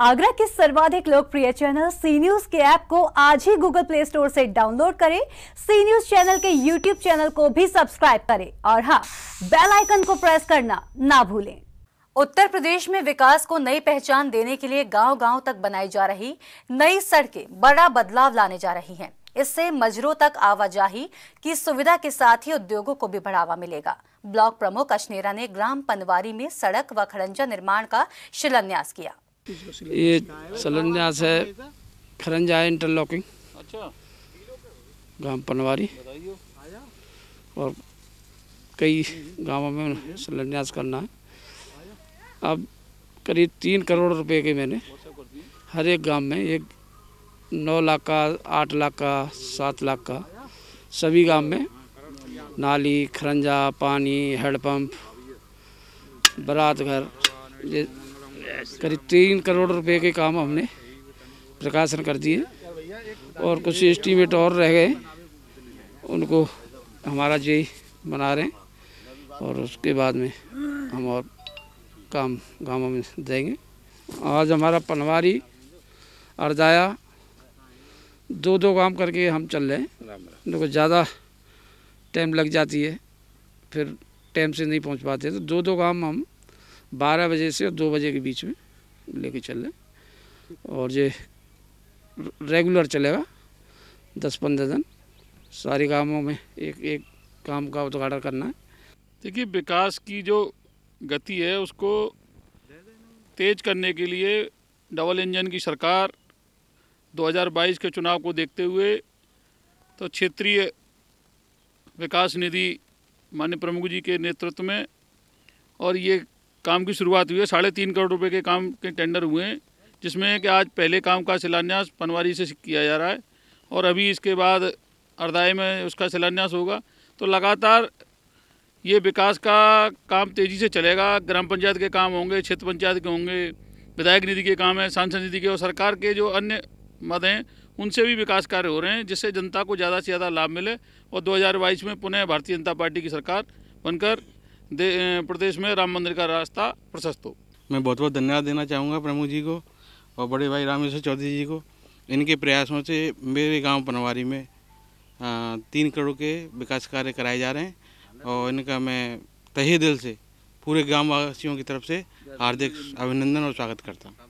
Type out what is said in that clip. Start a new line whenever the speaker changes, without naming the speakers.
आगरा के सर्वाधिक लोकप्रिय चैनल सी न्यूज के ऐप को आज ही गूगल प्ले स्टोर से डाउनलोड करें सी न्यूज चैनल के यूट्यूब चैनल को भी सब्सक्राइब करें और हाँ बेल आइकन को प्रेस करना ना भूलें उत्तर प्रदेश में विकास को नई पहचान देने के लिए गांव-गांव तक बनाई जा रही नई सड़कें बड़ा बदलाव लाने जा रही है इससे मजरों तक आवाजाही की सुविधा के साथ ही उद्योगों को भी बढ़ावा मिलेगा ब्लॉक प्रमुख अशनेरा ने ग्राम पनवारी में सड़क व खड़ंजा निर्माण का शिलान्यास किया
ये सलन्यास है खरंजा है इंटरलॉकिंग अच्छा गांव पनवारी और कई गांवों में शिलान्यास करना है अब करीब तीन करोड़ रुपए के मैंने हर एक गांव में एक नौ लाख का आठ लाख का सात लाख का सभी गांव में नाली खरंजा पानी हैंडपम्प बारात घर ये करीब तीन करोड़ रुपए के काम हमने प्रकाशन कर दिए और कुछ एस्टीमेट और रह गए उनको हमारा जे बना रहे हैं और उसके बाद में हम और काम गाँव में देंगे आज हमारा पनवारी अर्जाया दो दो काम करके हम चल रहे हैं देखो ज़्यादा टाइम लग जाती है फिर टाइम से नहीं पहुंच पाते तो दो दो काम हम बारह बजे से दो बजे के बीच में लेके चल रहे और ये रेगुलर चलेगा दस पंद्रह दिन सारे कामों में एक एक काम का उद्घाटन करना है देखिए विकास की जो गति है उसको
तेज करने के लिए डबल इंजन की सरकार 2022 के चुनाव को देखते हुए तो क्षेत्रीय विकास निधि माननीय प्रमुख जी के नेतृत्व में और ये काम की शुरुआत हुई है साढ़े तीन करोड़ रुपए के काम के टेंडर हुए हैं जिसमें कि आज पहले काम का शिलान्यास पनवारी से किया जा रहा है और अभी इसके बाद अर्दाई में उसका शिलान्यास होगा तो लगातार ये विकास का काम तेज़ी से चलेगा ग्राम पंचायत के काम होंगे क्षेत्र पंचायत के होंगे विधायक निधि के काम हैं सांसद निधि के और सरकार के जो अन्य मद हैं उनसे भी विकास कार्य हो रहे हैं जिससे जनता को ज़्यादा से ज़्यादा लाभ मिले और 2022 में पुनः भारतीय जनता पार्टी की सरकार बनकर प्रदेश में राम मंदिर का रास्ता प्रशस्त हो मैं बहुत बहुत धन्यवाद देना चाहूँगा प्रमुख जी को और बड़े भाई रामेश्वर चौधरी जी को इनके प्रयासों से मेरे गांव पनवारी में तीन करोड़ के विकास कार्य कराए जा रहे हैं और इनका मैं तहे दिल से पूरे गाँव वासियों की तरफ से हार्दिक अभिनंदन और स्वागत करता हूँ